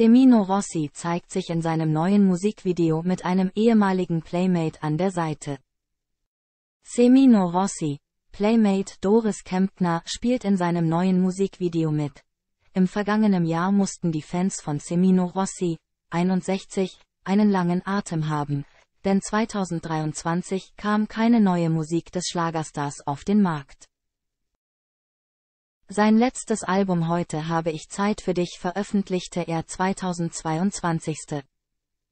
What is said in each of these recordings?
Semino Rossi zeigt sich in seinem neuen Musikvideo mit einem ehemaligen Playmate an der Seite. Semino Rossi, Playmate Doris Kempner spielt in seinem neuen Musikvideo mit. Im vergangenen Jahr mussten die Fans von Semino Rossi, 61, einen langen Atem haben, denn 2023 kam keine neue Musik des Schlagerstars auf den Markt. Sein letztes Album Heute habe ich Zeit für dich veröffentlichte er 2022.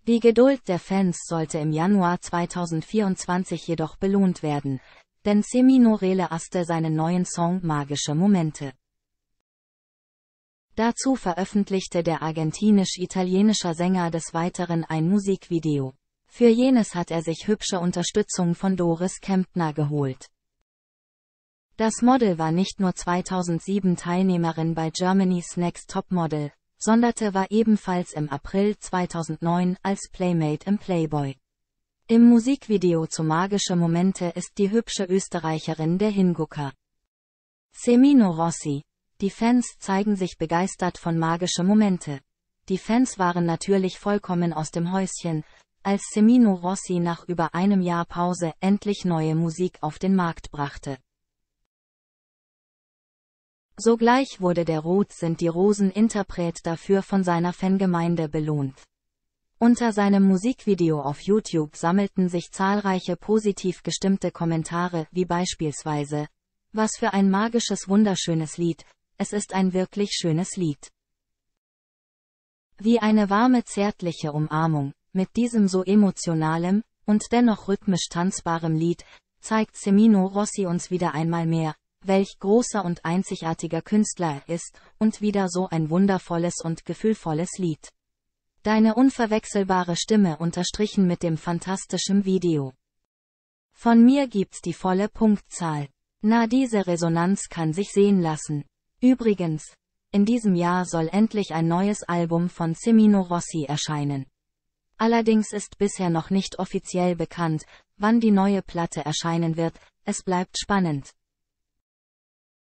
Die Geduld der Fans sollte im Januar 2024 jedoch belohnt werden, denn Seminore aste seinen neuen Song Magische Momente. Dazu veröffentlichte der argentinisch-italienischer Sänger des Weiteren ein Musikvideo. Für jenes hat er sich hübsche Unterstützung von Doris Kempner geholt. Das Model war nicht nur 2007 Teilnehmerin bei Germany's Next Top Topmodel, sonderte war ebenfalls im April 2009 als Playmate im Playboy. Im Musikvideo zu Magische Momente ist die hübsche Österreicherin der Hingucker. Semino Rossi. Die Fans zeigen sich begeistert von Magische Momente. Die Fans waren natürlich vollkommen aus dem Häuschen, als Semino Rossi nach über einem Jahr Pause endlich neue Musik auf den Markt brachte. Sogleich wurde der Ruth sind die Rosen Interpret dafür von seiner Fangemeinde belohnt. Unter seinem Musikvideo auf YouTube sammelten sich zahlreiche positiv gestimmte Kommentare, wie beispielsweise, was für ein magisches wunderschönes Lied, es ist ein wirklich schönes Lied. Wie eine warme zärtliche Umarmung, mit diesem so emotionalem, und dennoch rhythmisch tanzbarem Lied, zeigt Semino Rossi uns wieder einmal mehr, welch großer und einzigartiger Künstler er ist, und wieder so ein wundervolles und gefühlvolles Lied. Deine unverwechselbare Stimme unterstrichen mit dem fantastischen Video. Von mir gibt's die volle Punktzahl. Na diese Resonanz kann sich sehen lassen. Übrigens, in diesem Jahr soll endlich ein neues Album von Semino Rossi erscheinen. Allerdings ist bisher noch nicht offiziell bekannt, wann die neue Platte erscheinen wird, es bleibt spannend.